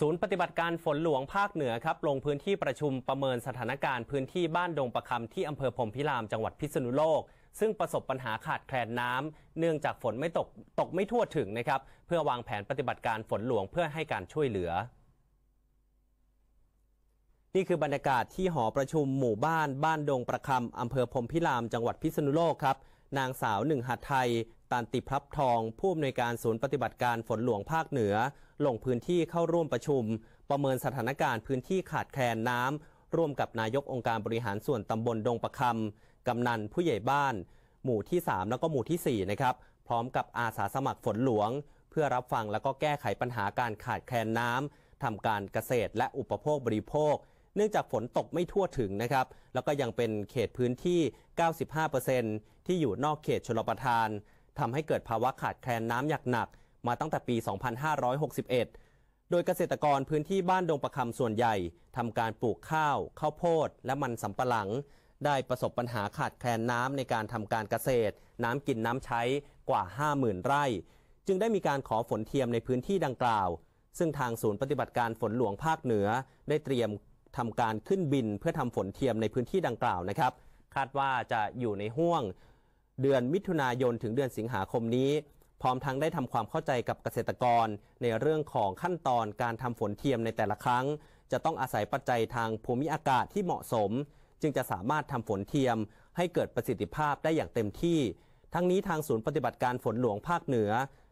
ศูนย์ปฏิบัติการฝนหลวงภาคเหนือครับลงพื้นที่ประชุมประเมินสถานการณ์พื้นที่บ้านดงประคำที่อำเภอพรมพิรามจังหวัดพิษณุโลก ซึ่งประสบปัญหาขาดแคลนน้ำเนื่องจากฝนไม่ตก ตกไม่ทั่วถึงนะครับเพื่อวางแผนปฏิบัติการฝนหลวงเพื่อให้การช่วยเหลือ นี่คือบรรยากาศที่หอประชุมหมู่บ้านบ้านดงประคำอำเภอพรมพิรามจังหวัดพิษณุโลกครับนางสาวหนึ่งหัดไทยตันติพับทองผู้อำนวยการศูนย์ปฏิบัติการฝนหลวงภาคเหนือ ลงพื้นที่เข้าร่วมประชุม ประเมินสถานการณ์พื้นที่ขาดแคลนน้ำร่วมกับนายกองค์การบริหารส่วนตำบลดงประคำกำนันผู้ใหญ่บ้าน หมู่ที่ 3 แล้วก็หมู่ที่4นะครับพร้อมกับอาสาสมัครฝนหลวง เพื่อรับฟังแล้วก็แก้ไขปัญหาการขาดแคลนน้ำทำการเกษตรและอุปโภคบริโภค เนื่องจากฝนตกไม่ทั่วถึงนะครับแล้วก็ยังเป็นเขตพื้นที่ 95%ที่อยู่นอกเขตชลประทานทำให้เกิดภาวะขาดแคลนน้ำอย่างหนักมาตั้งแต่ปี 2561 โดยเกษตรกรพื้นที่บ้านดงประคำส่วนใหญ่ทำการปลูกข้าว ข้าวโพด และมันสำปะหลัง ได้ประสบปัญหาขาดแคลนน้ำในการทำการเกษตร น้ำกินน้ำใช้กว่า 50,000 ไร่ จึงได้มีการขอฝนเทียมในพื้นที่ดังกล่าว ซึ่งทางศูนย์ปฏิบัติการฝนหลวงภาคเหนือ ได้เตรียมทำการขึ้นบินเพื่อทำฝนเทียมในพื้นที่ดังกล่าวนะครับ คาดว่าจะอยู่ในห่วงเดือนมิถุนายนถึงเดือนสิงหาคมนี้ พร้อมทั้งได้ทำความเข้าใจกับเกษตรกร ในเรื่องของขั้นตอนการทำฝนเทียมในแต่ละครั้ง จะต้องอาศัยปัจจัยทางภูมิอากาศที่เหมาะสม จึงจะสามารถทำฝนเทียมให้เกิดประสิทธิภาพได้อย่างเต็มที่ ทั้งนี้ทางศูนย์ปฏิบัติการฝนหลวงภาคเหนือ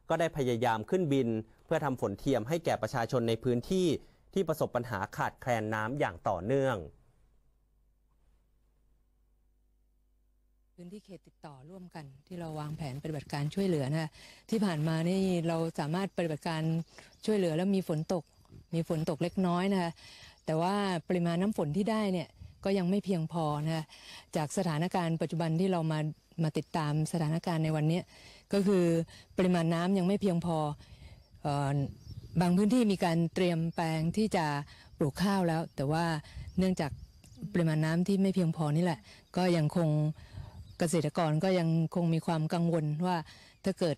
ก็ได้พยายามขึ้นบิน เพื่อทำฝนเทียม ให้แก่ประชาชนในพื้นที่ที่ประสบปัญหาขาดแคลนน้ำอย่างต่อเนื่องพื้นที่เขตติดต่อร่วมกันที่เราวางแผนปฏิบัติการช่วยเหลือนะที่ผ่านมานี่เราสามารถปฏิบัติการช่วยเหลือแล้วมีฝนตก มีฝนตกเล็กน้อยนะคะแต่ว่าปริมาณน้ำฝนที่ได้เนี่ยก็ยังไม่เพียงพอนะคะจากสถานการณ์ปัจจุบันที่เรามามาติดตามสถานการณ์ในวันนี้ก็คือปริมาณน้ำยังไม่เพียงพออบางพื้นที่มีการเตรียมแปลงที่จะปลูกข้าวแล้ว แต่ว่าเนื่องจากปริมาณน้ำที่ไม่เพียงพอนี่แหละ ก็ยังคงเกษตรกรก็ยังคงมีความกังวลว่าถ้าเกิด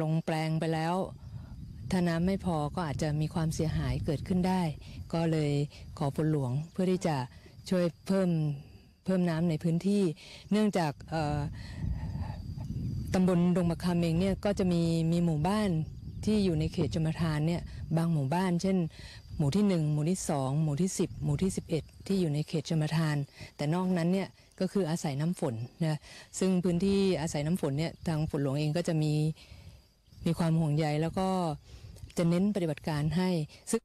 ลงแปลงไปแล้ว ถ้าน้ำไม่พอก็อาจจะมีความเสียหายเกิดขึ้นได้ ก็เลยขอฝนหลวงเพื่อที่จะช่วยเพิ่มเพิ่มน้ำในพื้นที่ เนื่องจากตำบลดงมะคามเองเนี่ยก็จะมีมีหมู่บ้านที่อยู่ในเขตจมทานเนี่ย บางหมู่บ้านเช่นหมู่ที่ 1 หมู่ที่ 2 หมู่ที่ 10 หมู่ที่ 11 ที่อยู่ในเขตชมทาน แต่นอกนั้นเนี่ย ก็คืออาศัยน้ำฝนนะซึ่งพื้นที่อาศัยน้ำฝนเนี่ย ทางฝนหลวงเองก็จะมีมีความห่วงใยแล้วก็จะเน้นปฏิบัติการให้ซึ่ง